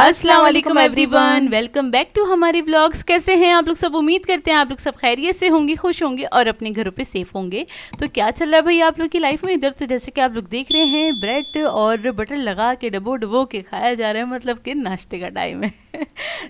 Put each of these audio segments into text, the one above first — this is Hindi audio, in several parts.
अस्सलाम वालेकुम एवरीवन वेलकम बैक टू हमारे ब्लॉग्स कैसे हैं आप लोग सब उम्मीद करते हैं आप लोग सब खैरियत से होंगे खुश होंगे और अपने घरों पे सेफ होंगे तो क्या चल रहा है भाई आप लोग की लाइफ में इधर तो जैसे कि आप लोग देख रहे हैं ब्रेड और बटर लगा के डबो डबो के खाया जा रहा है मतलब कि नाश्ते का टाइम है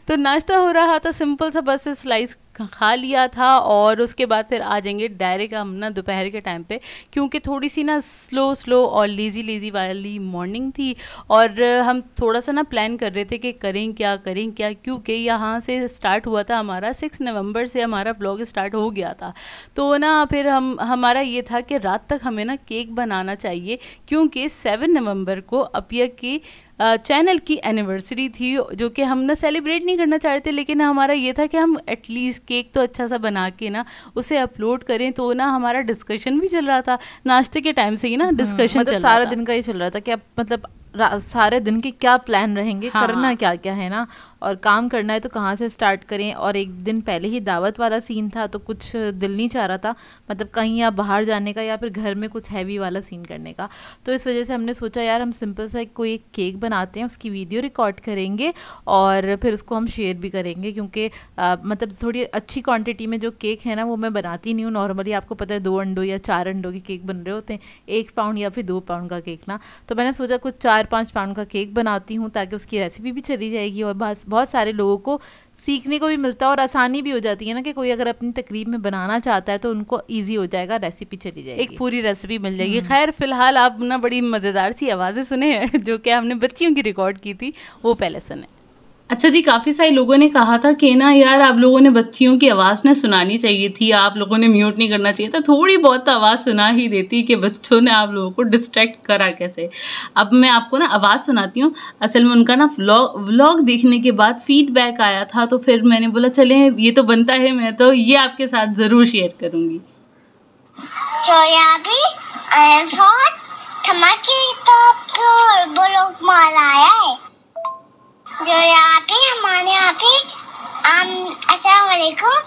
तो नाश्ता हो रहा था सिंपल सा बस स्लाइस खा लिया था और उसके बाद फिर आ जाएंगे डायरेक्ट हम ना दोपहर के टाइम पे क्योंकि थोड़ी सी ना स्लो स्लो और लेज़ी लेज़ी वाली मॉर्निंग थी और हम थोड़ा सा ना प्लान कर रहे थे कि करें क्या करें क्या क्योंकि यहाँ से स्टार्ट हुआ था हमारा सिक्स नवंबर से हमारा ब्लॉग स्टार्ट हो गया था तो ना फिर हम हमारा ये था कि रात तक हमें ना केक बनाना चाहिए क्योंकि सेवन नवम्बर को अपिया की चैनल की एनिवर्सरी थी जो कि हम ना सेलिब्रेट नहीं करना चाहते लेकिन हमारा ये था कि हम एटलीस्ट केक तो अच्छा सा बना के ना उसे अपलोड करें तो ना हमारा डिस्कशन भी चल रहा था नाश्ते के टाइम से ही ना डिस्कशन हाँ, मतलब सारा दिन का ही चल रहा था कि अब मतलब सारे दिन के क्या प्लान रहेंगे हाँ, करना हाँ. क्या क्या है ना और काम करना है तो कहाँ से स्टार्ट करें और एक दिन पहले ही दावत वाला सीन था तो कुछ दिल नहीं चाह रहा था मतलब कहीं या बाहर जाने का या फिर घर में कुछ हैवी वाला सीन करने का तो इस वजह से हमने सोचा यार हम सिंपल सा कोई एक केक बनाते हैं उसकी वीडियो रिकॉर्ड करेंगे और फिर उसको हम शेयर भी करेंगे क्योंकि मतलब थोड़ी अच्छी क्वान्टिटी में जो केक है ना वो मैं बनाती नहीं हूँ नॉर्मली आपको पता है दो अंडों या चार अंडों के केक बन रहे होते हैं एक पाउंड या फिर दो पाउंड का केक ना तो मैंने सोचा कुछ चार चार पाँच पाउंड का केक बनाती हूँ ताकि उसकी रेसिपी भी चली जाएगी और बहुत सारे लोगों को सीखने को भी मिलता है और आसानी भी हो जाती है ना कि कोई अगर अपनी तकरीब में बनाना चाहता है तो उनको ईजी हो जाएगा रेसिपी चली जाएगी एक पूरी रेसिपी मिल जाएगी हम्म। खैर फिलहाल आप ना बड़ी मज़ेदार सी आवाज़ें सुने जो कि हमने बच्चियों की रिकॉर्ड की थी वो पहले सुने अच्छा जी काफ़ी सारे लोगों ने कहा था कि ना यार आप लोगों ने बच्चियों की आवाज़ ना सुनानी चाहिए थी आप लोगों ने म्यूट नहीं करना चाहिए था थोड़ी बहुत तो आवाज़ सुना ही देती कि बच्चों ने आप लोगों को डिस्ट्रैक्ट करा कैसे अब मैं आपको ना आवाज़ सुनाती हूँ असल में उनका ना व्लॉग देखने के बाद फीडबैक आया था तो फिर मैंने बोला चले ये तो बनता है मैं तो ये आपके साथ ज़रूर शेयर करूँगी तो जो यहाँ पे हमारे यहाँ पे आम अस्सलाम वालेकुम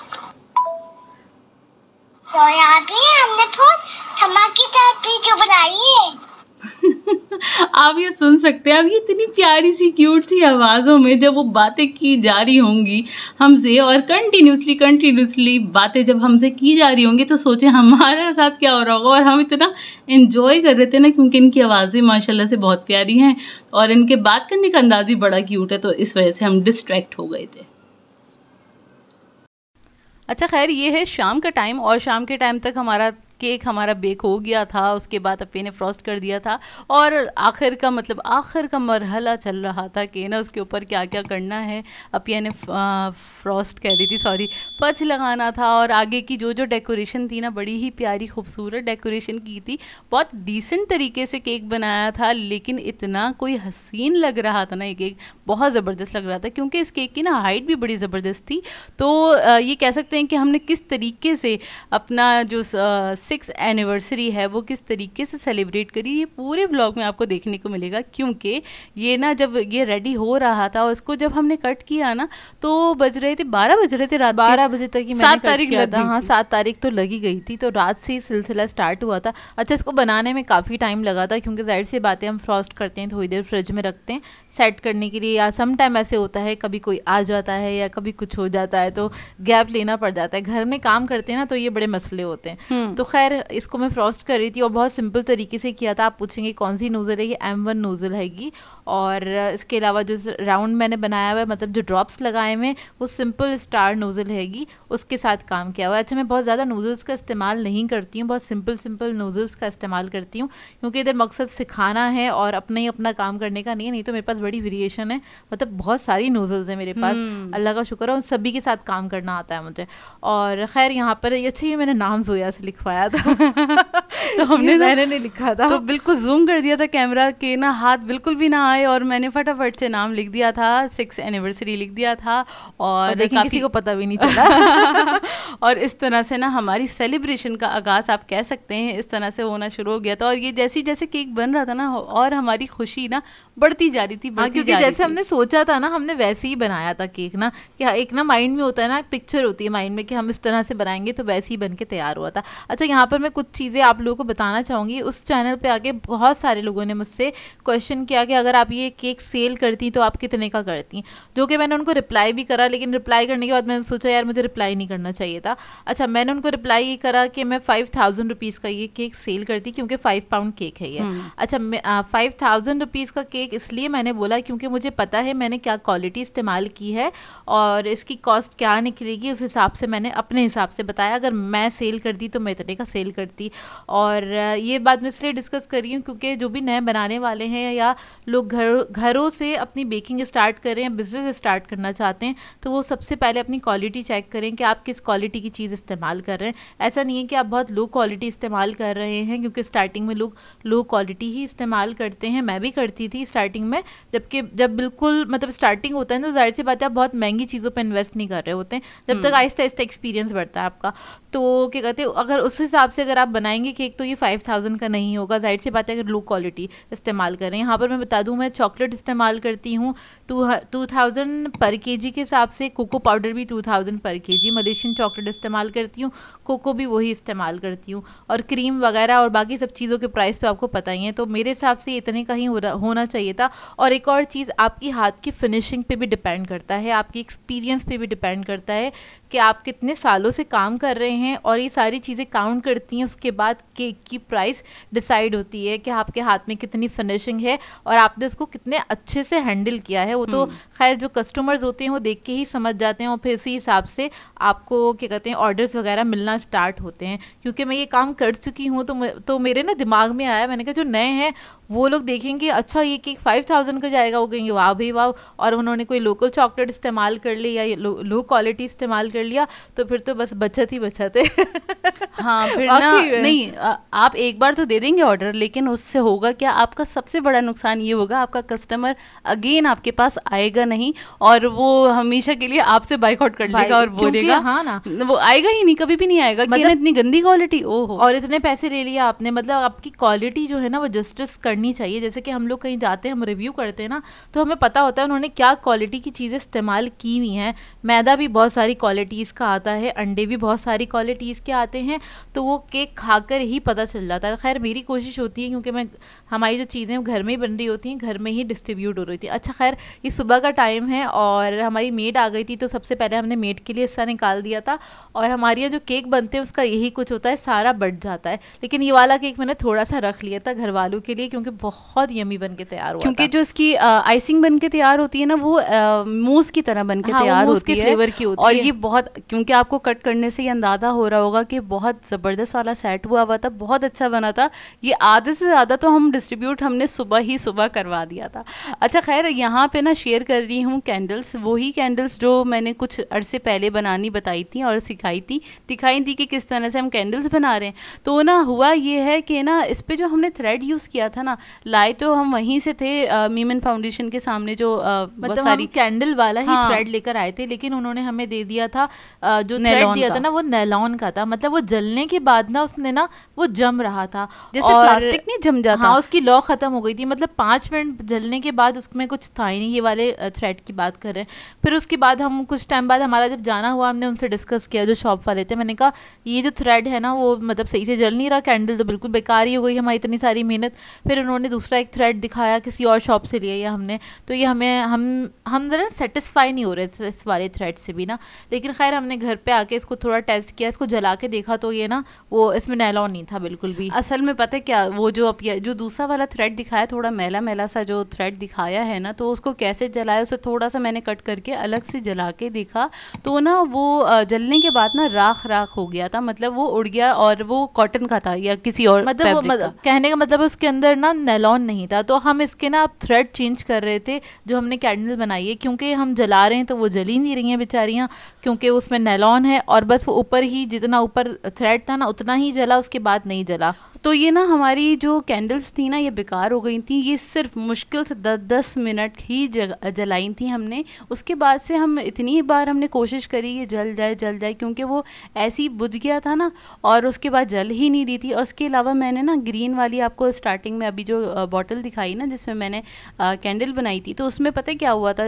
तो यहाँ पे हमने थमा बहुत धमाकेदार जो बनाई है आप ये सुन सकते हैं अब ये इतनी प्यारी सी क्यूट सी आवाज़ों में जब वो बातें की जा रही होंगी हमसे और कंटिन्यूसली कंटिन्यूसली बातें जब हमसे की जा रही होंगी तो सोचें हमारे साथ क्या हो रहा होगा और हम इतना इन्जॉय कर रहे थे ना क्योंकि इनकी आवाज़ें माशाल्लाह से बहुत प्यारी हैं और इनके बात करने का अंदाज़ भी बड़ा क्यूट है तो इस वजह से हम डिस्ट्रैक्ट हो गए थे अच्छा खैर ये है शाम का टाइम और शाम के टाइम तक हमारा केक हमारा बेक हो गया था उसके बाद अपे ने फ्रॉस्ट कर दिया था और आखिर का मतलब आखिर का मरहला चल रहा था कि ना उसके ऊपर क्या क्या करना है अपिया ने फ्रॉस्ट कह रही थी सॉरी पच लगाना था और आगे की जो जो डेकोरेशन थी ना बड़ी ही प्यारी खूबसूरत डेकोरेशन की थी बहुत डिसेंट तरीके से केक बनाया था लेकिन इतना कोई हसीन लग रहा था ना ये केक बहुत ज़बरदस्त लग रहा था क्योंकि इस केक की ना हाइट भी बड़ी ज़बरदस्त थी तो ये कह सकते हैं कि हमने किस तरीके से अपना जो सिक्स एनिवर्सरी है वो किस तरीके से सेलिब्रेट करी ये पूरे व्लॉग में आपको देखने को मिलेगा क्योंकि ये ना जब ये रेडी हो रहा था और इसको जब हमने कट किया ना तो बज रहे थे बारह बज रहे थे रात बारह बजे तक ही सात तारीख लगा हाँ सात तारीख तो लगी गई थी तो रात से सिलसिला स्टार्ट हुआ था अच्छा इसको बनाने में काफ़ी टाइम लगा था क्योंकि जाहिर सी बातें हम फ्रॉस्ट करते हैं थोड़ी देर फ्रिज में रखते हैं सेट करने के लिए या सम टाइम ऐसे होता है कभी कोई आ जाता है या कभी कुछ हो जाता है तो गैप लेना पड़ जाता है घर में काम करते हैं ना तो ये बड़े मसले होते हैं हम्म। तो खैर इसको मैं फ्रॉस्ट कर रही थी और बहुत सिंपल तरीके से किया था आप पूछेंगे कौन सी नोज़ल है ये एम वन नोज़ल हैगी और इसके अलावा जो राउंड मैंने बनाया हुआ है मतलब जो ड्रॉप्स लगाए हुए हैं वो सिंपल स्टार नोज़ल हैगी उसके साथ काम किया हुआ है अच्छा मैं बहुत ज़्यादा नोज़ल्स का इस्तेमाल नहीं करती हूँ बहुत सिंपल सिंपल नोज़ल्स का इस्तेमाल करती हूँ क्योंकि इधर मकसद सिखाना है और अपना ही अपना काम करने का नहीं है नहीं तो मेरे पास बड़ी वेरिएशन है मतलब बहुत सारी नोज़ल्स हैं मेरे पास हम्म। अल्लाह का शुक्र है उन सभी के साथ काम करना आता है मुझे और खैर यहाँ पर अच्छा ये मैंने नाम जोया से लिखवाया आया था तो हमने मैंने नहीं लिखा था तो बिल्कुल जूम कर दिया था कैमरा के ना हाथ बिल्कुल भी ना आए और मैंने फटाफट से नाम लिख दिया था सिक्स एनिवर्सरी लिख दिया था और, और किसी को पता भी नहीं चला और इस तरह से ना हमारी सेलिब्रेशन का आगाज़ आप कह सकते हैं इस तरह से होना शुरू हो गया था और ये जैसे जैसे केक बन रहा था ना और हमारी खुशी ना बढ़ती जा रही थी हाँ, क्योंकि जैसे हमने सोचा था ना हमने वैसे ही बनाया था केक ना कि हाँ, एक ना माइंड में होता है ना पिक्चर होती है माइंड में कि हम इस तरह से बनाएंगे तो वैसे ही बन के तैयार हुआ था अच्छा यहाँ पर मैं कुछ चीज़ें आप लोगों को बताना चाहूँगी उस चैनल पे आके बहुत सारे लोगों ने मुझसे क्वेश्चन किया कि अगर आप ये केक सेल करती तो आप कितने का करती जो कि मैंने उनको रिप्लाई भी करा लेकिन रिप्लाई करने के बाद मैंने सोचा यार मुझे रिप्लाई नहीं करना चाहिए था अच्छा मैंने उनको रिप्लाई ये करा कि मैं फ़ाइव थाउजेंड रुपीज़ का ये केक सेल करती क्योंकि फ़ाइव पाउंड केक है ये हम्म। अच्छा फाइव थाउजेंड रुपीज़ का केक इसलिए मैंने बोला क्योंकि मुझे पता है मैंने क्या क्वालिटी इस्तेमाल की है और इसकी कॉस्ट क्या निकलेगी उस हिसाब से मैंने अपने हिसाब से बताया अगर मैं सेल कर दी तो मैं इतने का का सेल करती और ये बात मैं इसलिए डिस्कस कर रही हूँ क्योंकि जो भी नए बनाने वाले हैं या लोग घर घरों से अपनी बेकिंग स्टार्ट करें हैं बिज़नेस स्टार्ट करना चाहते हैं तो वो सबसे पहले अपनी क्वालिटी चेक करें कि आप किस क्वालिटी की चीज़ इस्तेमाल कर रहे हैं ऐसा नहीं है कि आप बहुत लो क्वालिटी इस्तेमाल कर रहे हैं क्योंकि स्टार्टिंग में लोग लो क्वालिटी ही इस्तेमाल करते हैं मैं भी करती थी स्टार्टिंग में जबकि जब बिल्कुल मतलब स्टार्टिंग होता है ना तो जाहिर सी बात है आप बहुत महंगी चीज़ों पर इन्वेस्ट नहीं कर रहे होते हैं जब तक आहिस्ता आहिस्ता एक्सपीरियंस बढ़ता है आपका तो क्या कहते हैं अगर उस हिसाब से अगर आप बनाएंगे केक तो ये फाइव थाउजेंड का नहीं होगा जाहिर सी बात है अगर लो क्वालिटी इस्तेमाल करें यहाँ पर मैं बता दूँ मैं चॉकलेट इस्तेमाल करती हूँ टू थाउजेंड पर के जी के हिसाब से कोको पाउडर भी टू थाउजेंड पर के जी मलेशियन चॉकलेट इस्तेमाल करती हूँ कोको भी वही इस्तेमाल करती हूँ और क्रीम वगैरह और बाकी सब चीज़ों के प्राइस तो आपको पता ही है तो मेरे हिसाब से इतने का ही होना चाहिए था और एक और चीज़ आपकी हाथ की फिनिशिंग पे भी डिपेंड करता है आपकी एक्सपीरियंस पे भी डिपेंड करता है कि आप कितने सालों से काम कर रहे हैं और ये सारी चीज़ें काउंट करती हैं उसके बाद केक की प्राइस डिसाइड होती है कि आपके हाथ में कितनी फिनिशिंग है और आपने इसको कितने अच्छे से हैंडल किया है है वो तो हम्म। खैर जो कस्टमर्स होते हैं वो देख के ही समझ जाते हैं और फिर उसी हिसाब से आपको क्या कहते हैं ऑर्डर्स वगैरह मिलना स्टार्ट होते हैं क्योंकि मैं ये काम कर चुकी हूँ तो तो मेरे ना दिमाग में आया मैंने कहा जो नए हैं वो लोग देखेंगे अच्छा ये केक फाइव थाउजेंड का जाएगा वो कहेंगे वाह भाई वाह और उन्होंने कोई लोकल चॉकलेट इस्तेमाल कर ली या लो, क्वालिटी इस्तेमाल कर लिया तो फिर तो बस बचत ही बचत है हाँ फिर ना नहीं आप एक बार तो दे देंगे ऑर्डर लेकिन उससे होगा क्या आपका सबसे बड़ा नुकसान ये होगा आपका कस्टमर अगेन आपके पास आएगा नहीं और वो हमेशा के लिए आपसे बाइकआउट कर लेगा और बोलेगा हाँ ना वो आएगा ही नहीं कभी भी नहीं आएगा मतलब इतनी गंदी क्वालिटी हो और इतने पैसे ले लिया आपने मतलब आपकी क्वालिटी जो है ना वो जस्टिस कर करनी चाहिए जैसे कि हम लोग कहीं जाते हैं हम रिव्यू करते हैं ना तो हमें पता होता है उन्होंने क्या क्वालिटी की चीज़ें इस्तेमाल की हुई हैं मैदा भी बहुत सारी क्वालिटीज़ का आता है अंडे भी बहुत सारी क्वालिटीज़ के आते हैं तो वो केक खाकर ही पता चल जाता है खैर मेरी कोशिश होती है क्योंकि मैं हमारी जो चीज़ें घर में ही बन रही होती हैं घर में ही डिस्ट्रीब्यूट हो रही थी अच्छा खैर ये सुबह का टाइम है और हमारी मेड आ गई थी तो सबसे पहले हमने मेड के लिए हिस्सा निकाल दिया था और हमारे यहाँ जो केक बनते हैं उसका यही कुछ होता है सारा बट जाता है लेकिन ये वाला केक मैंने थोड़ा सा रख लिया था घर वालों के लिए क्योंकि बहुत यमी बन के तैयार हुआ क्योंकि जो इसकी आइसिंग बन के तैयार होती है ना वो मूस की तरह बन के हाँ, तैयार होती है फ्लेवर की होती और ये बहुत क्योंकि आपको कट करने से ये अंदाज़ा हो रहा होगा कि बहुत ज़बरदस्त वाला सेट हुआ हुआ था बहुत अच्छा बना था ये आधे से ज़्यादा तो हम डिस्ट्रीब्यूट हमने सुबह ही सुबह करवा दिया था अच्छा खैर यहाँ पे ना शेयर कर रही हूँ कैंडल्स वही कैंडल्स जो मैंने कुछ अरसे पहले बनानी बताई थी और सिखाई थी दिखाई थी कि किस तरह से हम कैंडल्स बना रहे हैं तो ना हुआ ये है कि ना इस पर जो हमने थ्रेड यूज़ किया था ना लाए तो हम वहीं से थे मीमन फाउंडेशन के सामने जो आ, मतलब सारी कैंडल वाला ही थ्रेड हाँ। लेकर आए थे लेकिन उन्होंने हमें दे दिया था जो थ्रेड दिया था ना वो नैलॉन का था मतलब वो जलने के बाद ना उसने ना वो जम रहा था जैसे प्लास्टिक नहीं जम जाता हाँ, उसकी लॉ ख़त्म हो गई थी मतलब पाँच मिनट जलने के बाद उसमें कुछ था ही नहीं ये वाले थ्रेड की बात कर रहे हैं फिर उसके बाद हम कुछ टाइम बाद हमारा जब जाना हुआ हमने उनसे डिस्कस किया जो शॉप वाले थे मैंने कहा ये जो थ्रेड है ना वो मतलब सही से जल नहीं रहा कैंडल तो बिल्कुल बेकार ही हो गई हमारी इतनी सारी मेहनत फिर उन्होंने दूसरा एक थ्रेड दिखाया किसी और शॉप से लिया या हमने तो ये हमें हम हम ज़रा सेटिस्फाई नहीं हो रहे थे इस वाले थ्रेड से भी ना लेकिन खैर हमने घर पर आके इसको थोड़ा टेस्ट किया इसको जला के देखा तो ये ना वो इसमें नैलॉन नहीं था बिल्कुल भी असल में पता है क्या वो जो अब जो दूसरा सा वाला थ्रेड दिखाया थोड़ा मैला मैला सा जो थ्रेड दिखाया है ना तो उसको कैसे जलाया उसे थोड़ा सा मैंने कट करके अलग से जला के देखा तो ना वो जलने के बाद ना राख राख हो गया था मतलब वो उड़ गया और वो कॉटन का था या किसी और मतलब, मतलब कहने का मतलब उसके अंदर ना नैलॉन नहीं था तो हम इसके ना अब थ्रेड चेंज कर रहे थे जो हमने कैंडल बनाई है क्योंकि हम जला रहे हैं तो वो जली नहीं रही हैं बेचारियाँ क्योंकि उसमें नैलॉन है और बस वो ऊपर ही जितना ऊपर थ्रेड था ना उतना ही जला उसके बाद नहीं जला तो ये ना हमारी जो कैंडल्स थी थी ना ये बेकार हो गई थी ये सिर्फ मुश्किल से दस दस मिनट ही जलाई थी हमने उसके बाद से हम इतनी बार हमने कोशिश करी ये जल जाए जल जाए क्योंकि वो ऐसी बुझ गया था ना और उसके बाद जल ही नहीं रही थी और उसके अलावा मैंने ना ग्रीन वाली आपको स्टार्टिंग में अभी जो बॉटल दिखाई ना जिसमें मैंने कैंडल बनाई थी तो उसमें पता क्या हुआ था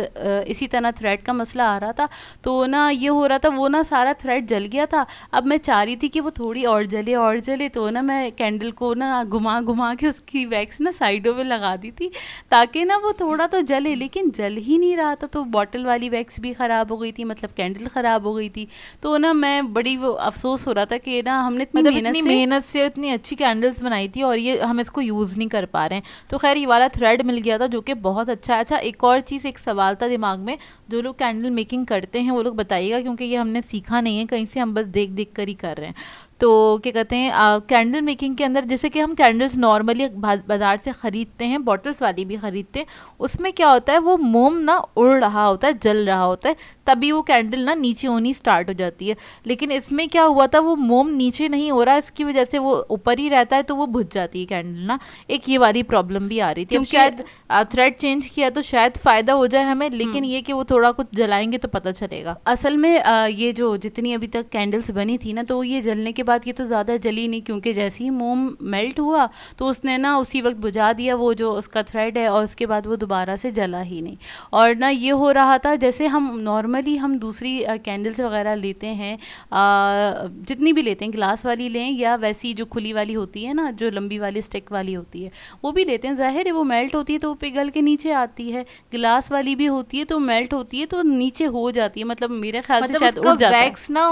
इसी तरह थ्रेड का मसला आ रहा था तो ना ये हो रहा था वो ना सारा थ्रेड जल गया था अब मैं चाह रही थी कि वो थोड़ी और जले और जले तो ना मैं कैंडल को ना घुमा घुमा के उसकी वाली वैक्स ना साइडों में लगा दी थी ताकि ना वो थोड़ा तो जले लेकिन जल ही नहीं रहा था तो बॉटल वाली वैक्स भी ख़राब हो गई थी मतलब कैंडल ख़राब हो गई थी तो ना मैं बड़ी वो अफसोस हो रहा था कि ना हमने इतनी मतलब इतनी मेहनत से इतनी अच्छी कैंडल्स बनाई थी और ये हम इसको यूज़ नहीं कर पा रहे हैं तो खैर ये वाला थ्रेड मिल गया था जो कि बहुत अच्छा है अच्छा एक और चीज़ एक सवाल था दिमाग में जो लोग कैंडल मेकिंग करते हैं वो लोग बताइएगा क्योंकि ये हमने सीखा नहीं है कहीं से हम बस देख देख कर ही कर रहे हैं तो क्या कहते हैं कैंडल मेकिंग के अंदर जैसे कि हम कैंडल्स नॉर्मली बाज़ार से ख़रीदते हैं बॉटल्स वाली भी ख़रीदते हैं उसमें क्या होता है वो मोम ना उड़ रहा होता है जल रहा होता है तभी वो कैंडल ना नीचे होनी स्टार्ट हो जाती है लेकिन इसमें क्या हुआ था वो मोम नीचे नहीं हो रहा इसकी वजह से वो ऊपर ही रहता है तो वो भुज जाती है कैंडल ना एक ये वाली प्रॉब्लम भी आ रही थी शायद थ्रेड चेंज किया तो शायद फ़ायदा हो जाए हमें लेकिन हम्म। ये कि वो थोड़ा कुछ जलाएंगे तो पता चलेगा असल में ये जो जितनी अभी तक कैंडल्स बनी थी ना तो ये जलने के बाद ये तो ज़्यादा जली नहीं क्योंकि जैसे ही मोम मेल्ट हुआ तो उसने ना उसी वक्त बुझा दिया वो जो उसका थ्रेड है और उसके बाद वो दोबारा से जला ही नहीं और ना ये हो रहा था जैसे हम नॉर्मल नॉर्मली हम दूसरी कैंडल्स वगैरह लेते हैं जितनी भी लेते हैं ग्लास वाली लें या वैसी जो खुली वाली होती है ना जो लंबी वाली स्टिक वाली होती है वो भी लेते हैं ज़ाहिर है वो मेल्ट होती है तो वो पिघल के नीचे आती है ग्लास वाली भी होती है तो मेल्ट होती है तो नीचे हो जाती है मतलब मेरे ख्याल मतलब से शायद उड़ जाता वैक्स ना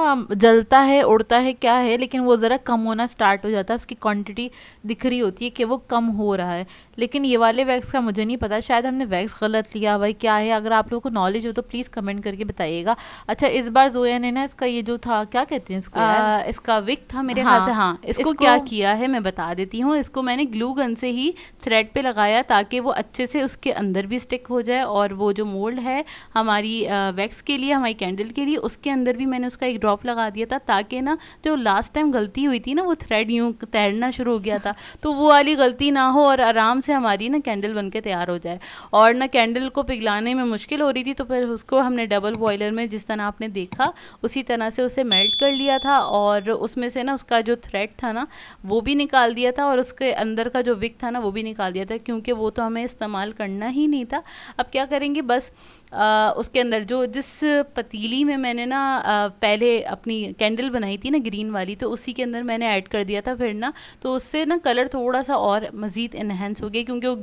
जलता है उड़ता है क्या है लेकिन वो ज़रा कम होना स्टार्ट हो जाता है उसकी क्वांटिटी दिख रही होती है कि वो कम हो रहा है लेकिन ये वाले वैक्स का मुझे नहीं पता शायद हमने वैक्स गलत लिया भाई क्या है अगर आप लोगों को नॉलेज हो तो प्लीज़ कमेंट करके बताइएगा अच्छा इस बार जोया ने ना इसका ये जो था क्या कहते हैं इसको आ, इसका विक था मेरे ख्याल हाँ, से हाँ इसको, इसको क्या किया है मैं बता देती हूँ इसको मैंने ग्लू गन से ही थ्रेड पे लगाया ताकि वो अच्छे से उसके अंदर भी स्टिक हो जाए और वो जो मोल्ड है हमारी वैक्स के लिए हमारी कैंडल के लिए उसके अंदर भी मैंने उसका एक ड्रॉप लगा दिया था ताकि ना जो लास्ट टाइम गलती हुई थी ना वो थ्रेड यूँ तैरना शुरू हो गया था तो वो वाली गलती ना हो और आराम से हमारी ना कैंडल बन तैयार हो जाए और ना कैंडल को पिघलाने में मुश्किल हो रही थी तो फिर उसको हमने डबल बॉयलर में जिस तरह आपने देखा उसी तरह से उसे मेल्ट कर लिया था और उसमें से ना उसका जो थ्रेड था ना वो भी निकाल दिया था और उसके अंदर का जो विक था ना वो भी निकाल दिया था क्योंकि वो तो हमें इस्तेमाल करना ही नहीं था अब क्या करेंगे बस आ, उसके अंदर जो जिस पतीली में मैंने ना आ, पहले अपनी कैंडल बनाई थी ना ग्रीन वाली तो उसी के अंदर मैंने ऐड कर दिया था फिर ना तो उससे ना कलर थोड़ा सा और मज़ीद इन्हेंस हो गया क्योंकि वो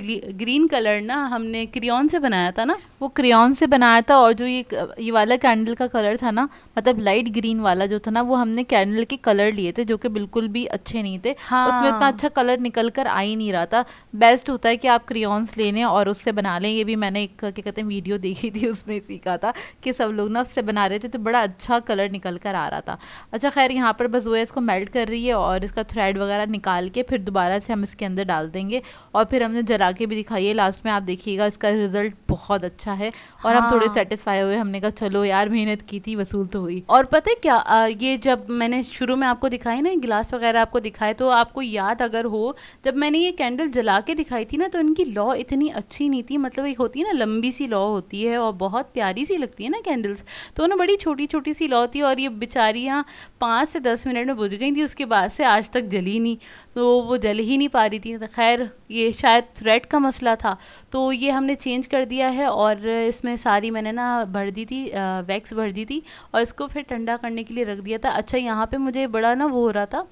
ग्रीन कलर ना हमने क्रियन से बनाया था ना वो क्रियन से बनाया था और जो ये ये वाला कैंडल का कलर था ना मतलब लाइट ग्रीन वाला जो था ना वो हमने कैंडल के कलर लिए थे जो कि बिल्कुल भी अच्छे नहीं थे हाँ। उसमें उतना अच्छा कलर निकल कर आ ही नहीं रहा था बेस्ट होता है कि आप क्रियॉन्स ले लें और उससे बना लें ये भी मैंने एक क्या कहते हैं वीडियो देखी थी भी उसमें सीखा था कि सब लोग ना उससे बना रहे थे तो बड़ा अच्छा कलर निकल कर आ रहा था अच्छा खैर यहाँ पर बस वो इसको मेल्ट कर रही है और इसका थ्रेड वगैरह निकाल के फिर दोबारा से हम इसके अंदर डाल देंगे और फिर हमने जला के भी दिखाई है लास्ट में आप देखिएगा इसका रिजल्ट बहुत अच्छा है और हाँ। हम थोड़े सेटिस्फाई हाँ। हुए हमने कहा चलो यार मेहनत की थी वसूल तो हुई और पता है क्या आ, ये जब मैंने शुरू में आपको दिखाई ना गिलास वगैरह आपको दिखाए तो आपको याद अगर हो जब मैंने ये कैंडल जला के दिखाई थी ना तो इनकी लॉ इतनी अच्छी नहीं थी मतलब एक होती है ना लंबी सी लॉ होती है और और बहुत प्यारी सी लगती है ना कैंडल्स तो ना बड़ी छोटी छोटी सी लौती थी और ये बेचारियाँ पाँच से दस मिनट में बुझ गई थी उसके बाद से आज तक जली नहीं तो वो जल ही नहीं पा रही थी तो खैर ये शायद थ्रेड का मसला था तो ये हमने चेंज कर दिया है और इसमें सारी मैंने ना भर दी थी वैक्स भर दी थी और इसको फिर ठंडा करने के लिए रख दिया था अच्छा यहाँ पे मुझे बड़ा ना वो हो रहा था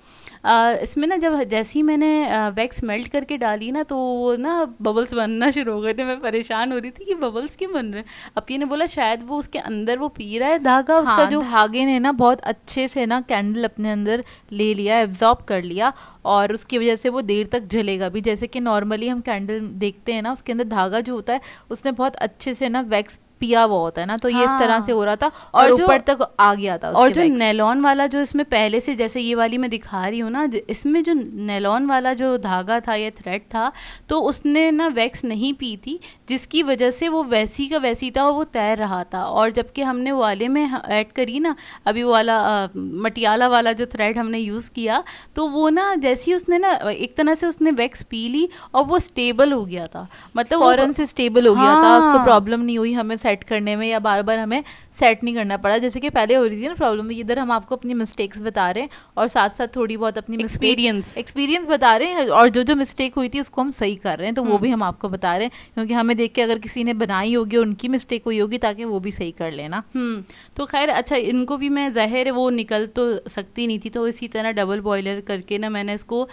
आ, इसमें ना जब जैसे ही मैंने वैक्स मेल्ट करके डाली ना तो वो ना बबल्स बनना शुरू हो गए थे मैं परेशान हो रही थी कि बबल्स क्यों बन रहे हैं अपी ने बोला शायद वो उसके अंदर वो पी रहा है धागा हाँ, उसका जो धागे ने ना बहुत अच्छे से ना कैंडल अपने अंदर ले लिया एब्जॉर्ब कर लिया और उसकी वजह से वो देर तक जलेगा भी जैसे कि नॉर्मली हम कैंडल देखते हैं ना उसके अंदर धागा जो होता है उसने बहुत अच्छे से ना वैक्स पिया हुआ होता है ना तो ये हाँ। इस तरह से हाँ। हो रहा था और ऊपर तक आ गया था और जो नैलॉन वाला जो इसमें पहले से जैसे ये वाली मैं दिखा रही हूँ ना इसमें जो नैलॉन वाला जो धागा था या थ्रेड था तो उसने ना वैक्स नहीं पी थी जिसकी वजह से वो वैसी का वैसी था और वो तैर रहा था और जबकि हमने वाले में ऐड करी ना अभी वो वाला मटियाला वाला जो थ्रेड हमने यूज़ किया तो वो ना जैसी उसने ना एक तरह से उसने वैक्स पी ली और वो स्टेबल हो गया था मतलब और से स्टेबल हो गया था उसको प्रॉब्लम हाँ। नहीं हुई हमें सेट करने में या बार बार हमें सेट नहीं करना पड़ा जैसे कि पहले हो रही थी ना प्रॉब्लम इधर हम आपको अपनी मिस्टेक्स बता रहे हैं और साथ साथ थोड़ी बहुत अपनी एक्सपीरियंस एक्सपीरियंस बता रहे हैं और जो जो मिस्टेक हुई थी उसको हम सही कर रहे हैं तो वो हम्म। भी हम आपको बता रहे हैं क्योंकि हमें देख के अगर किसी ने बनाई होगी उनकी मिस्टेक हुई होगी ताकि वो भी सही कर लेना हम्म, तो खैर अच्छा इनको भी मैं जहर वो निकल तो सकती नहीं थी तो इसी तरह डबल बॉयलर करके ना मैंने इसको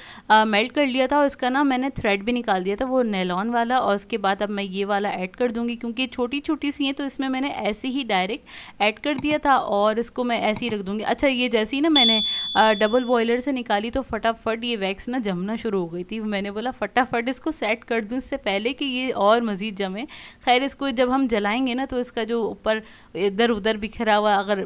मेल्ट कर लिया था और इसका ना मैंने थ्रेड भी निकाल दिया था वो नैलॉन वाला और उसके बाद अब मैं ये वाला ऐड कर दूंगी क्योंकि छोटी छोटी सी हैं तो इसमें मैंने ऐसे ही डायरेक्ट ऐड कर दिया था और इसको मैं ऐसे ही रख दूँगी अच्छा ये जैसे ही ना मैंने डबल बॉयलर से निकाली तो फटाफट ये वैक्स ना जमना शुरू हो गई थी मैंने बोला फटाफट इसको सेट कर दूँ इससे पहले कि ये और मज़ीद जमे खैर इसको जब हम जलाएँगे ना तो इसका जो ऊपर इधर उधर बिखरा हुआ अगर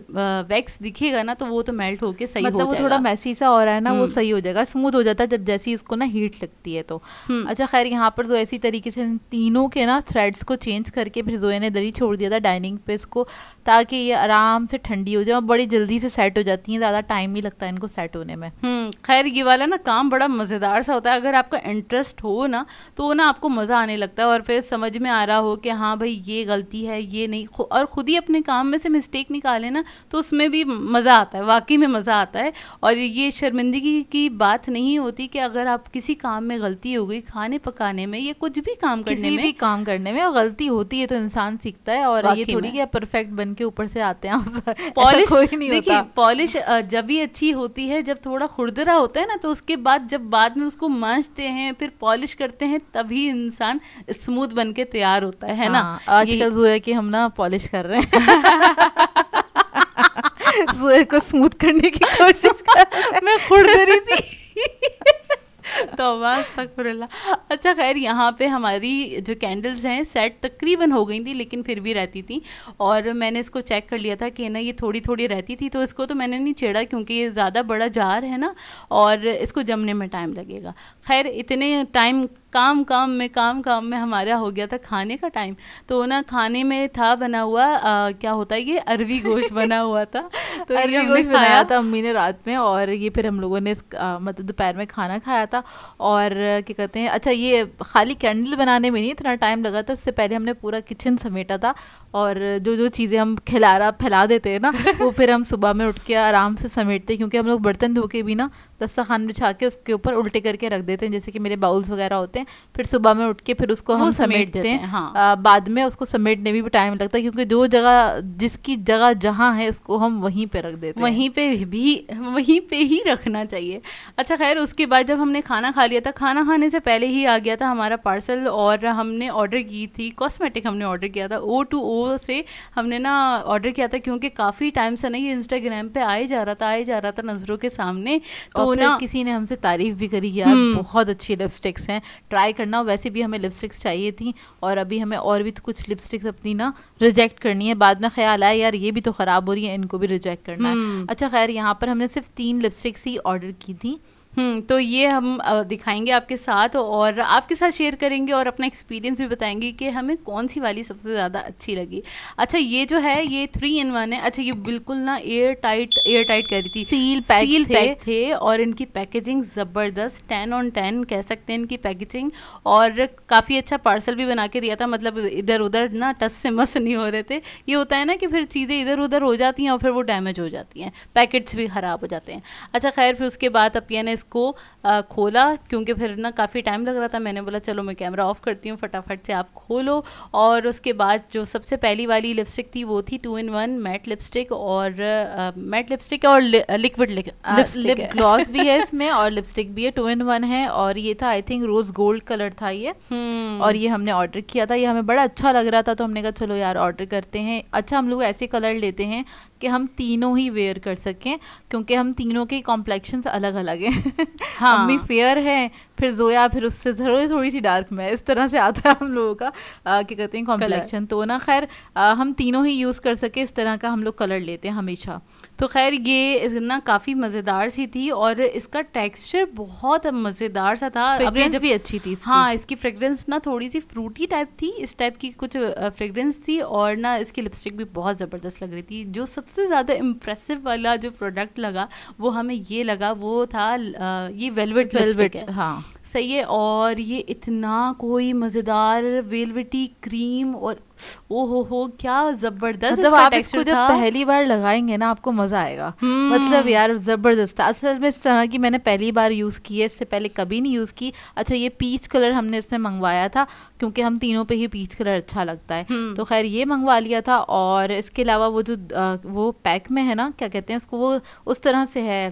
वैक्स दिखेगा ना तो वो तो मेल्ट होके सही मतलब हो वो थोड़ा मैसी सा हो रहा है ना वो हम्म। सही हो जाएगा स्मूथ हो जाता है जब जैसी इसको ना हीट लगती है तो हम्म। अच्छा खैर यहाँ पर तो ऐसी तरीके से तीनों के ना थ्रेड्स को चेंज करके फिर जोए ने दरी छोड़ छोड़ दिया था डाइनिंग पे इसको ताकि ये आराम से ठंडी हो जाए और बड़ी जल्दी से सेट हो जाती हैं ज़्यादा टाइम नहीं लगता है इनको सेट होने में हम्म, खैर ये वाला ना काम बड़ा मज़ेदार सा होता है अगर आपका इंटरेस्ट हो ना तो ना आपको मज़ा आने लगता है और फिर समझ में आ रहा हो कि हाँ भाई ये गलती है ये नहीं और ख़ुद ही अपने काम में से मिस्टेक निकाले ना तो उसमें भी मज़ा आता है वाकई में मज़ा आता है और ये शर्मिंदगी की बात नहीं होती कि अगर आप किसी काम में गलती हो गई खाने पकाने में या कुछ भी काम करने में भी काम करने में और गलती होती है तो इंसान सीखता है है और ये थोड़ी क्या परफेक्ट बन के ऊपर से आते हैं पॉलिश कोई नहीं होता पॉलिश जब भी अच्छी होती है जब थोड़ा खुरदरा होता है ना तो उसके बाद जब बाद में उसको मांझते हैं फिर पॉलिश करते हैं तभी इंसान स्मूथ बन के तैयार होता है, ना हाँ, आज कल जो है कि हम ना पॉलिश कर रहे हैं जोए को स्मूथ करने की कोशिश कर मैं खुड़ रही थी तो अच्छा खैर यहाँ पे हमारी जो कैंडल्स हैं सेट तकरीबन हो गई थी लेकिन फिर भी रहती थी और मैंने इसको चेक कर लिया था कि ना ये थोड़ी थोड़ी रहती थी तो इसको तो मैंने नहीं छेड़ा क्योंकि ये ज़्यादा बड़ा जार है ना और इसको जमने में टाइम लगेगा खैर इतने टाइम काम काम में काम काम में हमारा हो गया था खाने का टाइम तो ना खाने में था बना हुआ आ, क्या होता है ये अरवी गोश्त बना हुआ था तो अरवी गोश्त बनाया था अम्मी ने रात में और ये फिर हम लोगों ने मतलब दोपहर में खाना खाया था किया और क्या कहते हैं अच्छा ये खाली कैंडल बनाने में नहीं इतना टाइम लगा था उससे पहले हमने पूरा किचन समेटा था और जो जो चीज़ें हम खिला फैला देते हैं ना वो फिर हम सुबह में उठ के आराम से समेटते क्योंकि हम लोग बर्तन धो के भी ना दस बिछा के उसके ऊपर उल्टे करके रख देते हैं जैसे कि मेरे बाउल्स वगैरह होते हैं फिर सुबह में उठ के फिर उसको हम समेट देते हैं हाँ। बाद में उसको समेटने भी टाइम लगता है क्योंकि जो जगह जिसकी जगह जहाँ है उसको हम वहीं पर रख देते वहीं पर भी वहीं पर ही रखना चाहिए अच्छा खैर उसके बाद जब हमने खाना खा लिया था खाना खाने से पहले ही आ गया था हमारा पार्सल और हमने ऑर्डर की थी कॉस्मेटिक हमने ऑर्डर किया था ओ टू ओ से हमने ना ऑर्डर किया था क्योंकि काफ़ी टाइम से ना ये इंस्टाग्राम पे आए जा रहा था आए जा रहा था नज़रों के सामने तो ना किसी ने हमसे तारीफ भी करी यार हम्म। बहुत अच्छी लिपस्टिक्स हैं ट्राई करना वैसे भी हमें लिपस्टिक्स चाहिए थी और अभी हमें और भी तो कुछ लिपस्टिक्स अपनी ना रिजेक्ट करनी है बाद में ख्याल आया यार ये भी तो ख़राब हो रही है इनको भी रिजेक्ट करना है हम्म। अच्छा खैर यहाँ पर हमने सिर्फ तीन लिपस्टिक्स ही ऑर्डर की थी हम्म, तो ये हम दिखाएंगे आपके साथ और आपके साथ शेयर करेंगे और अपना एक्सपीरियंस भी बताएंगे कि हमें कौन सी वाली सबसे ज़्यादा अच्छी लगी अच्छा ये जो है ये थ्री इन वन है अच्छा ये बिल्कुल ना एयर टाइट एयर टाइट रही थी सील पैक सील थे। पैक थे और इनकी पैकेजिंग ज़बरदस्त टेन ऑन टेन कह सकते हैं इनकी पैकेजिंग और काफ़ी अच्छा पार्सल भी बना के दिया था मतलब इधर उधर ना टस से मस नहीं हो रहे थे ये होता है ना कि फिर चीज़ें इधर उधर हो जाती हैं और फिर वो डैमेज हो जाती हैं पैकेट्स भी ख़राब हो जाते हैं अच्छा खैर फिर उसके बाद अपिया ने इसको आ, खोला क्योंकि फिर ना काफ़ी टाइम लग रहा था मैंने बोला चलो मैं कैमरा ऑफ़ करती हूँ फटाफट से आप खोलो और उसके बाद जो सबसे पहली वाली लिपस्टिक थी वो थी two in one matte lipstick और आ, मैट लिपस्टिक और लिक्विड लिप ग्लॉस भी है इसमें और लिपस्टिक भी है टू इन वन है और ये था I think rose gold colour था ये हम्म। और ये हमने ऑर्डर किया था ये हमें बड़ा अच्छा लग रहा था तो हमने कहा चलो यार ऑर्डर करते हैं अच्छा हम लोग ऐसे कलर लेते हैं कि हम तीनों ही वेयर कर सकें क्योंकि हम तीनों के कॉम्प्लेक्शन अलग अलग हैं हाँ. अम्मी फेयर है फिर जोया फिर उससे थोड़ी थोड़ी सी डार्क में इस तरह से आता है हम लोगों का क्या कहते हैं कॉम्प्लेक्शन तो ना खैर हम तीनों ही यूज़ कर सके इस तरह का हम लोग कलर लेते हैं हमेशा तो खैर ये ना काफ़ी मज़ेदार सी थी और इसका टेक्सचर बहुत मज़ेदार सा था फ्रेग्रेंस भी अच्छी थी इसकी। हाँ इसकी फ्रेग्रेंस ना थोड़ी सी फ्रूटी टाइप थी इस टाइप की कुछ फ्रेग्रेंस थी और ना इसकी लिपस्टिक भी बहुत ज़बरदस्त लग रही थी जो सबसे ज़्यादा इम्प्रेसिव वाला जो प्रोडक्ट लगा वो हमें ये लगा वो था ये वेलवेट वेलवेट हाँ सही है और ये इतना कोई मज़ेदार वेलवेटी क्रीम और ओ हो हो क्या ज़बरदस्त मतलब आप इसको जब पहली बार लगाएंगे ना आपको मज़ा आएगा हम्म। मतलब यार ज़बरदस्त असल में इस तरह की मैंने पहली बार यूज़ की है इससे पहले कभी नहीं यूज़ की अच्छा ये पीच कलर हमने इसमें मंगवाया था क्योंकि हम तीनों पे ही पीच कलर अच्छा लगता है हम्म। तो खैर ये मंगवा लिया था और इसके अलावा वो जो वो पैक में है ना क्या कहते हैं उसको वो उस तरह से है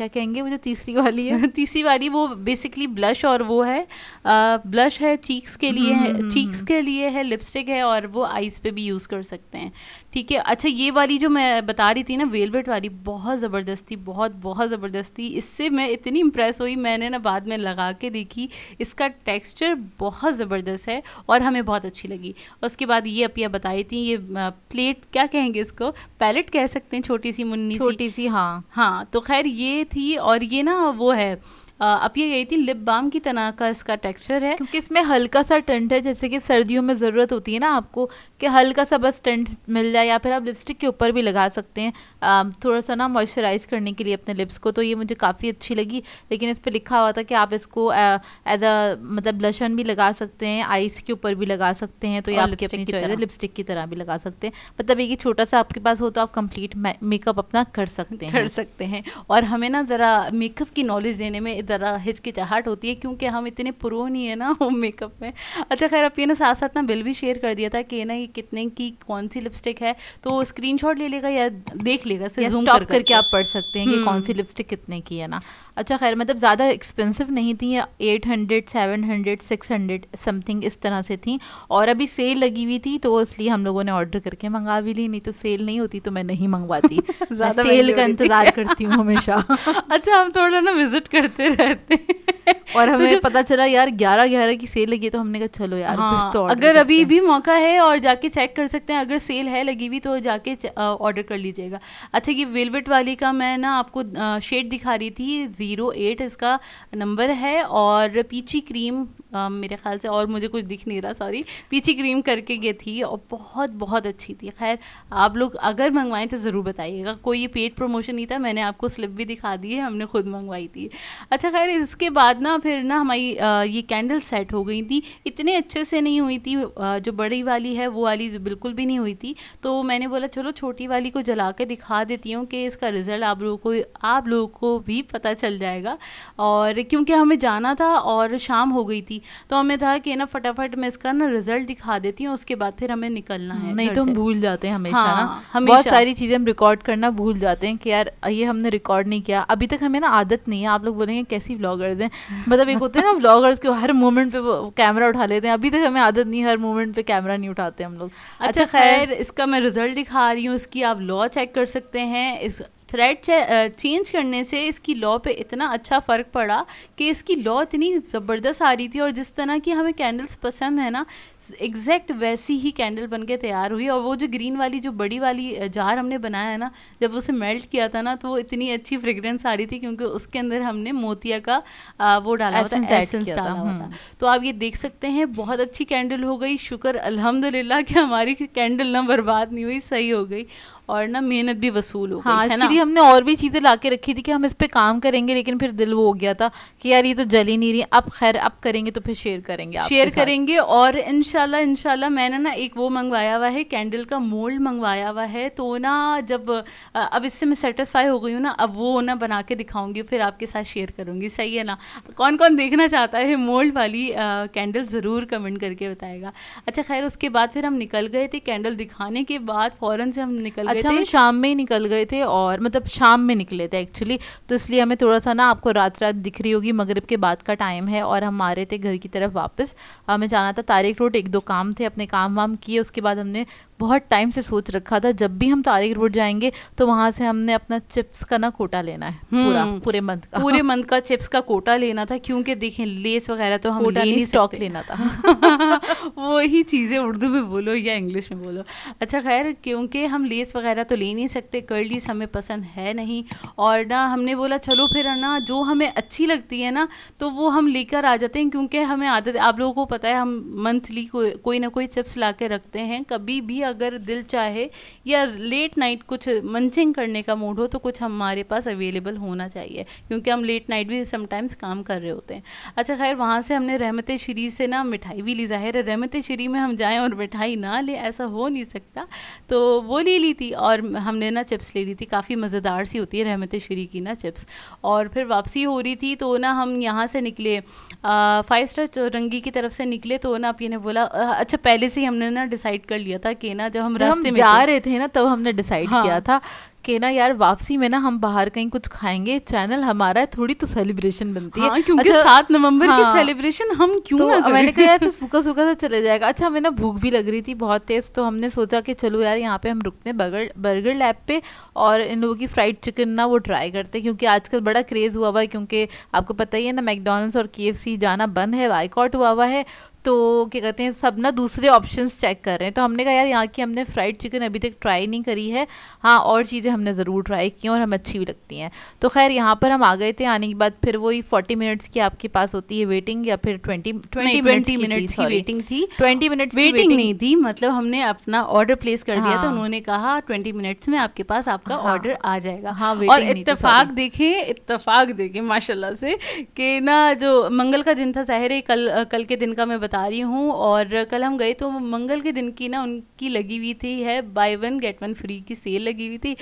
क्या कहेंगे वो जो तीसरी वाली है तीसरी वाली वो बेसिकली ब्लश और वो है ब्लश है चीक्स हम्म, हम्म, हम्म। के लिए है चीक्स के लिए है लिपस्टिक है और वो आइज़ पे भी यूज़ कर सकते हैं ठीक है अच्छा ये वाली जो मैं बता रही थी ना वेलवेट वाली बहुत ज़बरदस्ती बहुत बहुत ज़बरदस्ती इससे मैं इतनी इम्प्रेस हुई मैंने ना बाद में लगा के देखी इसका टेक्स्चर बहुत ज़बरदस्त है और हमें बहुत अच्छी लगी उसके बाद ये अपिया बताई थी ये प्लेट क्या कहेंगे इसको पैलेट कह सकते हैं छोटी सी मुन्नी छोटी सी हाँ हाँ तो खैर ये थी और ये ना वो है ये गई थी लिप बाम की तरह का इसका टेक्सचर है क्योंकि इसमें हल्का सा टेंट है जैसे कि सर्दियों में ज़रूरत होती है ना आपको कि हल्का सा बस टेंट मिल जाए या फिर आप लिपस्टिक के ऊपर भी लगा सकते हैं थोड़ा सा ना मॉइस्चराइज़ करने के लिए अपने लिप्स को तो ये मुझे काफ़ी अच्छी लगी लेकिन इस पर लिखा हुआ था कि आप इसको एज अ मतलब ब्लशन भी लगा सकते हैं आइस के ऊपर भी लगा सकते हैं तो ये लिपस्टिक की तरह भी लगा सकते हैं मतलब ये छोटा सा आपके पास हो तो आप कम्प्लीट मेकअप अपना कर सकते हैं कर सकते हैं और हमें ना ज़रा मेकअप की नॉलेज देने में ज़रा हिचकिचाहट होती है क्योंकि हम इतने प्रो नहीं है ना होम मेकअप में अच्छा खैर आप ये ना साथ साथ ना बिल भी शेयर कर दिया था कि ना ये कितने की कौन सी लिपस्टिक है तो स्क्रीनशॉट ले लेगा या देख लेगा सिर्फ जूम करके आप पढ़ सकते हैं कि कौन सी लिपस्टिक हम्म। कितने की है ना अच्छा खैर मतलब ज़्यादा एक्सपेंसिव नहीं थी eight hundred seven hundred six hundred something इस तरह से थी और अभी सेल लगी हुई थी तो इसलिए हम लोगों ने ऑर्डर करके मंगा भी ली नहीं तो सेल नहीं होती तो मैं नहीं मंगवाती ज़्यादा सेल का इंतज़ार करती हूँ हमेशा अच्छा हम थोड़ा ना विजिट करते रहते और हमें पता चला यार ग्यारह ग्यारह की सेल लगी तो हमने कहा चलो यार हाँ, कुछ तो अगर अभी भी मौका है और जाके चेक कर सकते हैं अगर सेल है लगी हुई तो जाके ऑर्डर कर लीजिएगा अच्छा ये वेलवेट वाली का मैं ना आपको शेड दिखा रही थी ज़ीरो एट इसका नंबर है और पीची क्रीम Um, मेरे ख्याल से और मुझे कुछ दिख नहीं रहा सॉरी पीछे क्रीम करके ये थी और बहुत बहुत अच्छी थी खैर आप लोग अगर मंगवाएं तो ज़रूर बताइएगा कोई ये पेड प्रमोशन नहीं था मैंने आपको स्लिप भी दिखा दी है हमने खुद मंगवाई थी अच्छा खैर इसके बाद ना फिर ना हमारी आ, ये कैंडल सेट हो गई थी इतने अच्छे से नहीं हुई थी आ, जो बड़ी वाली है वो वाली बिल्कुल भी नहीं हुई थी तो मैंने बोला चलो छोटी वाली को जला के दिखा देती हूँ कि इसका रिज़ल्ट आप लोगों को आप लोगों को भी पता चल जाएगा और क्योंकि हमें जाना था और शाम हो गई थी तो हमें था कि ना फटाफट मैं इसका ना रिजल्ट दिखा देती हूँ उसके बाद फिर हमें निकलना है हम्म, नहीं तो हम भूल जाते हैं हमेशा हाँ, ना हमेशा। बहुत सारी चीज़ें हम रिकॉर्ड करना भूल जाते हैं कि यार ये हमने रिकॉर्ड नहीं किया अभी तक हमें ना आदत नहीं है आप लोग बोलेंगे कैसी व्लॉगर्स हैं मतलब एक होते हैं ना व्लॉगर्स के हर मोमेंट पे कैमरा उठा लेते हैं अभी तक हमें आदत नहीं हर मोमेंट पे कैमरा नहीं उठाते हम लोग अच्छा, अच्छा खैर इसका मैं रिजल्ट दिखा रही हूँ इसकी आप लॉ चेक कर सकते हैं इस थ्रेड चेंज uh, करने से इसकी लॉ पे इतना अच्छा फ़र्क पड़ा कि इसकी लॉ इतनी ज़बरदस्त आ रही थी और जिस तरह की हमें कैंडल्स पसंद है ना एग्जैक्ट वैसी ही कैंडल बन के तैयार हुई और वो जो ग्रीन वाली जो बड़ी वाली uh, जार हमने बनाया है ना जब उसे मेल्ट किया था ना तो वो इतनी अच्छी फ्रेगरेंस आ रही थी क्योंकि उसके अंदर हमने मोतिया का uh, वो डाला हुआ था एसेंस डाला हुआ था हम्म। तो आप ये देख सकते हैं बहुत अच्छी कैंडल हो गई शुक्र अलहमदिल्ला कि हमारी कैंडल ना बर्बाद नहीं हुई सही हो गई और ना मेहनत भी वसूल हो गई हाँ, है ना हमने और भी चीज़ें ला के रखी थी कि हम इस पर काम करेंगे लेकिन फिर दिल वो हो गया था कि यार ये तो जल ही नहीं रही अब खैर अब करेंगे तो फिर शेयर करेंगे शेयर करेंगे और इनशाला इनशाला मैंने ना एक वो मंगवाया हुआ है कैंडल का मोल्ड मंगवाया हुआ है तो ना जब अब इससे मैं सेटिस्फाई हो गई हूँ ना अब वो ना बना के दिखाऊंगी फिर आपके साथ शेयर करूंगी सही है ना कौन कौन देखना चाहता है मोल्ड वाली कैंडल ज़रूर कमेंट करके बताएगा अच्छा खैर उसके बाद फिर हम निकल गए थे कैंडल दिखाने के बाद फ़ौरन से हम निकल गए अच्छा थे हम शाम में ही निकल गए थे और मतलब शाम में निकले थे एक्चुअली तो इसलिए हमें थोड़ा सा ना आपको रात रात दिख रही होगी मगरब के बाद का टाइम है और हम आ रहे थे घर की तरफ वापस हमें जाना था तारिक रोड एक दो काम थे अपने काम वाम किए उसके बाद हमने बहुत टाइम से सोच रखा था जब भी हम तारिक रोड जाएंगे तो वहाँ से हमने अपना चिप्स का ना कोटा लेना है पूरा हम्म, पूरे मंथ का पूरे मंथ का चिप्स का कोटा लेना था क्योंकि देखें लेस वगैरह तो हम ले नहीं स्टॉक लेना था वही चीज़ें उर्दू में बोलो या इंग्लिश में बोलो अच्छा खैर क्योंकि हम लेस वगैरह तो ले नहीं सकते कर्लीस हमें पसंद है नहीं और ना हमने बोला चलो फिर ना जो हमें अच्छी लगती है ना तो वो हम लेकर आ जाते हैं क्योंकि हमें आदत आप लोगों को पता है हम मंथली कोई ना कोई चिप्स ला रखते हैं कभी भी अगर दिल चाहे या लेट नाइट कुछ मंचिंग करने का मूड हो तो कुछ हमारे पास अवेलेबल होना चाहिए क्योंकि हम लेट नाइट भी समटाइम्स काम कर रहे होते हैं अच्छा खैर वहाँ से हमने रहमत श्री से ना मिठाई भी ली ज़ाहिर है रहमत श्री में हम जाएँ और मिठाई ना लें ऐसा हो नहीं सकता तो वो ले ली थी और हमने ना चिप्स ले ली थी काफ़ी मज़ेदार सी होती है रहमत श्री की ना चिप्स और फिर वापसी हो रही थी तो ना हम यहाँ से निकले फाइव स्टार रंगी की तरफ से निकले तो ना आप ये ने बोला अच्छा पहले से ही हमने ना डिसाइड कर लिया था कि ना जब हम रास्ते में जा रहे थे ना तब हमने डिसाइड हाँ। किया था कि ना यार वापसी में ना हम बाहर कहीं कुछ खाएंगे चैनल हमारा है थोड़ी तो सेलिब्रेशन बनती हाँ, है क्योंकि अच्छा, सात नवंबर हाँ, की सेलिब्रेशन हम क्यों तो ना मैंने कहा यार सूखा सूखा सा चले जाएगा अच्छा हमें ना भूख भी लग रही थी बहुत तेज तो हमने सोचा कि चलो यार यहाँ पे हम रुकते हैं बर्गर बर्गर लैब पे और इन लोगों की फ्राइड चिकन ना वो ट्राई करते हैं क्योंकि आजकल बड़ा क्रेज़ हुआ हुआ है क्योंकि आपको पता ही है ना मैकडोनल्ड्स और के जाना बंद है वाइकआउट हुआ हुआ है तो क्या कहते हैं सब ना दूसरे ऑप्शंस चेक कर रहे हैं तो हमने कहा यार यहाँ की हमने फ्राइड चिकन अभी तक ट्राई नहीं करी है हाँ और चीज़ें हमने ज़रूर ट्राई की और हमें अच्छी भी लगती हैं तो खैर यहाँ पर हम आ गए थे आने के बाद फिर वही फोर्टी मिनट्स की आपके पास होती है वेटिंग या फिर ट्वेंटी ट्वेंटी ट्वेंटी मिनट्स की वेटिंग थी ट्वेंटी मिनट वेटिंग नहीं थी मतलब हमने अपना ऑर्डर प्लेस कर दिया तो उन्होंने कहा ट्वेंटी मिनट्स में आपके पास आपका ऑर्डर हाँ। आ जाएगा हाँ और इतफाक देखें इतफाक देखें माशाला से कि ना जो मंगल का दिन था ज़ाहिर है कल कल के दिन का मैं बता रही हूँ और कल हम गए तो मंगल के दिन की ना उनकी लगी हुई थी है buy one get one free की सेल लगी हुई थी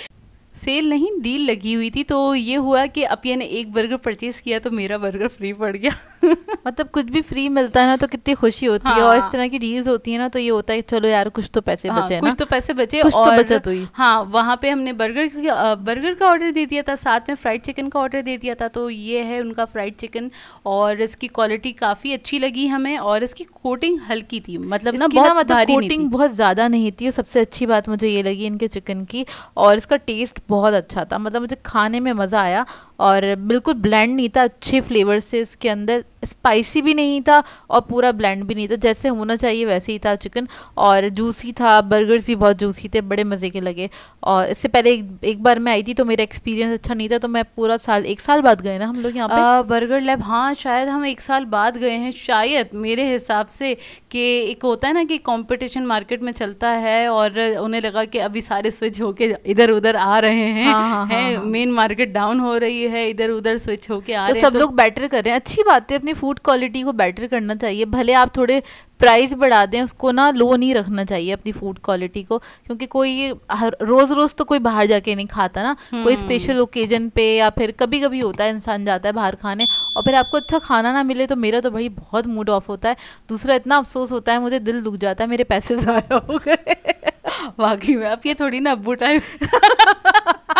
सेल नहीं डील लगी हुई थी तो ये हुआ कि अपिया ने एक बर्गर परचेज़ किया तो मेरा बर्गर फ्री पड़ गया मतलब कुछ भी फ्री मिलता है ना तो कितनी खुशी होती हाँ। है और इस हाँ। तरह की डील्स होती है ना तो ये होता है चलो यार कुछ तो पैसे हाँ, बचे कुछ तो पैसे बचे कुछ तो और तो बचत हुई हाँ वहाँ पे हमने बर्गर बर्गर का ऑर्डर दे दिया था साथ में फ्राइड चिकन का ऑर्डर दे दिया था तो ये है उनका फ्राइड चिकन और इसकी क्वालिटी काफ़ी अच्छी लगी हमें और इसकी कोटिंग हल्की थी मतलब ना बहुत कोटिंग मतलब बहुत ज़्यादा नहीं थी सबसे अच्छी बात मुझे ये लगी इनके चिकन की और इसका टेस्ट बहुत अच्छा था मतलब मुझे खाने में मज़ा आया और बिल्कुल ब्लैंड नहीं था अच्छे फ्लेवर से इसके अंदर स्पाइसी भी नहीं था और पूरा ब्लेंड भी नहीं था जैसे होना चाहिए वैसे ही था चिकन और जूसी था बर्गर्स भी बहुत जूसी थे बड़े मज़े के लगे और इससे पहले एक, एक बार मैं आई थी तो मेरा एक्सपीरियंस अच्छा नहीं था तो मैं पूरा साल एक साल बाद गए ना हम लोग यहाँ पे बर्गर लैब हाँ शायद हम एक साल बाद गए हैं शायद मेरे हिसाब से कि एक होता है ना कि कॉम्पिटिशन मार्केट में चलता है और उन्हें लगा कि अभी सारे स्विच होके इधर उधर आ रहे हैं मेन मार्केट डाउन हो रही है इधर उधर स्विच होके आ तो रहे हैं सब तो लोग बैटर कर रहे हैं अच्छी बात है अपनी फूड क्वालिटी को बेटर करना चाहिए भले आप थोड़े प्राइस बढ़ा दें उसको ना लो नहीं रखना चाहिए अपनी फूड क्वालिटी को क्योंकि कोई हर रोज़ रोज़ तो कोई बाहर जाके नहीं खाता ना कोई स्पेशल हम्म। ओकेजन पे या फिर कभी कभी होता है इंसान जाता है बाहर खाने और फिर आपको अच्छा खाना ना मिले तो मेरा तो भाई बहुत मूड ऑफ होता है दूसरा इतना अफसोस होता है मुझे दिल दुख जाता है मेरे पैसे ज़्यादा हो गए वाकई में आप ये थोड़ी ना अबू टाइम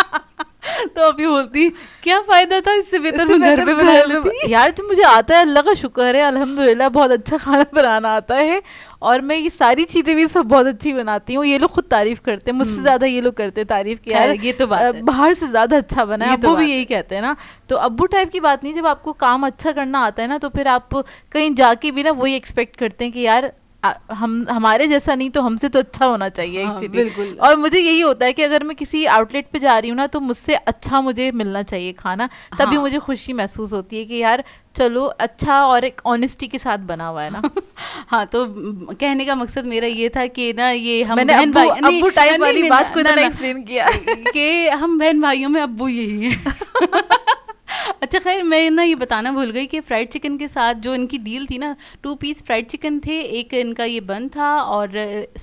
तो अभी बोलती क्या फायदा था इससे बेहतर मैं घर पे बना लेती यार तो मुझे आता है अल्लाह का शुक्र है अल्हम्दुलिल्लाह बहुत अच्छा खाना बनाना आता है और मैं ये सारी चीज़ें भी सब बहुत अच्छी बनाती हूँ ये लोग खुद तारीफ करते हैं मुझसे हम्म। ज़्यादा ये लोग करते हैं तारीफ की यार ये तो बात बाहर से ज़्यादा अच्छा बना है तो भी यही कहते हैं ना तो अबू टाइप की बात नहीं जब आपको काम अच्छा करना आता है ना तो फिर आप कहीं जाके भी ना वही एक्सपेक्ट करते हैं कि यार आ, हम हमारे जैसा नहीं तो हमसे तो अच्छा होना चाहिए एक्चुअली हाँ, बिल्कुल और मुझे यही होता है कि अगर मैं किसी आउटलेट पे जा रही हूँ ना तो मुझसे अच्छा मुझे मिलना चाहिए खाना तभी हाँ. मुझे खुशी महसूस होती है कि यार चलो अच्छा और एक ऑनेस्टी के साथ बना हुआ है ना हाँ तो कहने का मकसद मेरा ये था कि ना ये हम मैंने बहन भाई वाली बात को एक्सप्लेन किया कि हम बहन भाइयों में अबू यही है अच्छा खैर मैं ना ये बताना भूल गई कि फ्राइड चिकन के साथ जो इनकी डील थी ना टू पीस फ्राइड चिकन थे एक इनका ये बन था और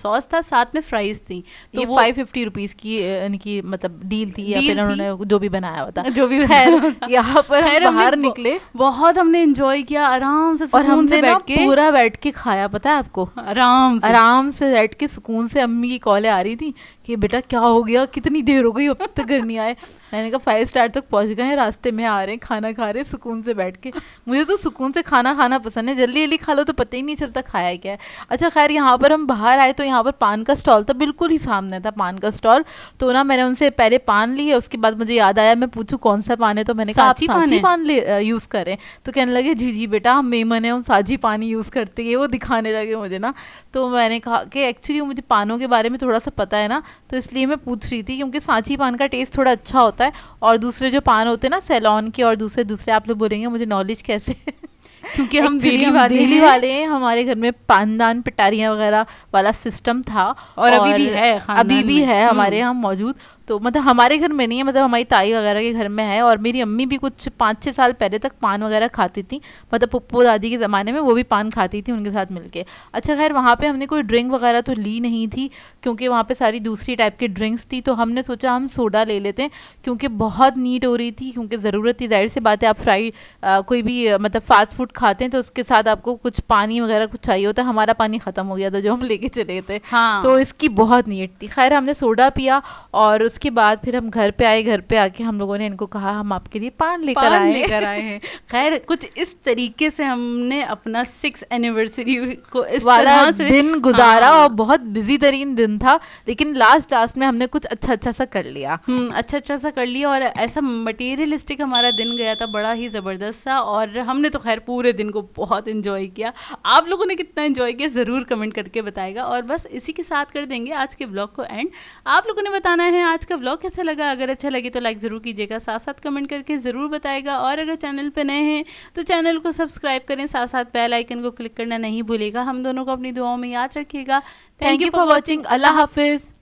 सॉस था साथ में फ्राइज थी तो ये फाइव फिफ्टी रुपीज़ की इनकी मतलब डील थी या फिर उन्होंने जो भी बनाया हुआ था जो भी खैर यहाँ पर हम बाहर निकले बहुत हमने इंजॉय किया आराम से और हमने के पूरा बैठ के खाया पता है आपको आराम से आराम से बैठ के सुकून से अम्मी की कॉलें आ रही थी कि बेटा क्या हो गया कितनी देर हो गई अब तक घर नहीं आए मैंने कहा फाइव स्टार तक पहुंच गए हैं रास्ते में आ रहे हैं खाना खा रहे हैं सुकून से बैठ के मुझे तो सुकून से खाना खाना पसंद है जल्दी जल्दी खा लो तो पता ही नहीं चलता खाया क्या है अच्छा खैर यहाँ पर हम बाहर आए तो यहाँ पर पान का स्टॉल था तो बिल्कुल ही सामने था पान का स्टॉल तो ना मैंने उनसे पहले पान लिया उसके बाद मुझे याद आया मैं पूछूँ कौन सा पान है तो मैंने कहा साझी पान ले यूज़ करें तो कहने लगे जी जी बेटा हम मेमन है हम साझी पानी यूज़ करते हैं वो दिखाने लगे मुझे ना तो मैंने कहा कि एक्चुअली मुझे पानों के बारे में थोड़ा सा पता है ना तो इसलिए मैं पूछ रही थी क्योंकि सांची पान का टेस्ट थोड़ा अच्छा होता है और दूसरे जो पान होते हैं ना सैलॉन के और दूसरे दूसरे आप लोग बोलेंगे मुझे नॉलेज कैसे क्योंकि हम दिल्ली वाले दिल्ली वाले हैं हमारे घर में पानदान पिटारियाँ वगैरह वाला सिस्टम था और, और अभी भी है अभी भी है हमारे हम्म। यहाँ मौजूद तो मतलब हमारे घर में नहीं है मतलब हमारी ताई वगैरह के घर में है और मेरी अम्मी भी कुछ पाँच छः साल पहले तक पान वगैरह खाती थी मतलब पप्पो दादी के ज़माने में वो भी पान खाती थी उनके साथ मिलके अच्छा खैर वहाँ पे हमने कोई ड्रिंक वगैरह तो ली नहीं थी क्योंकि वहाँ पे सारी दूसरी टाइप की ड्रिंक्स थी तो हमने सोचा हम सोडा ले लेते हैं क्योंकि बहुत नीट हो रही थी क्योंकि ज़रूरत थी जाहिर सी बात है आप फ्राई कोई भी मतलब फ़ास्ट फूड खाते हैं तो उसके साथ आपको कुछ पानी वगैरह कुछ चाहिए होता है हमारा पानी ख़त्म हो गया था जो हम लेके चले थे हाँ। तो इसकी बहुत नीट थी खैर हमने सोडा पिया और उसके बाद फिर हम घर पे आए घर पे आके हम लोगों ने इनको कहा हम आपके लिए पान लेकर आए लेकर आए हैं खैर कुछ इस तरीके से हमने अपना सिक्स एनिवर्सरी को इस वाला से दिन गुजारा हाँ। और बहुत बिजी तरीन दिन था लेकिन लास्ट लास्ट में हमने कुछ अच्छा अच्छा सा कर लिया अच्छा अच्छा सा कर लिया और ऐसा मटेरियलिस्टिक हमारा दिन गया था बड़ा ही ज़बरदस्त सा और हमने तो खैर पूरे दिन को बहुत इन्जॉय किया आप लोगों ने कितना इन्जॉय किया ज़रूर कमेंट करके बताएगा और बस इसी के साथ कर देंगे आज के ब्लॉग को एंड आप लोगों ने बताना है आज का ब्लॉग कैसा लगा अगर अच्छा लगे तो लाइक ज़रूर कीजिएगा साथ साथ कमेंट करके ज़रूर बताएगा और अगर चैनल पर नए हैं तो चैनल को सब्सक्राइब करें साथ साथ बेल आइकन को क्लिक करना नहीं भूलेगा हम दोनों को अपनी दुआओं में याद रखिएगा थैंक यू फॉर वॉचिंग अल्लाह हाफिज़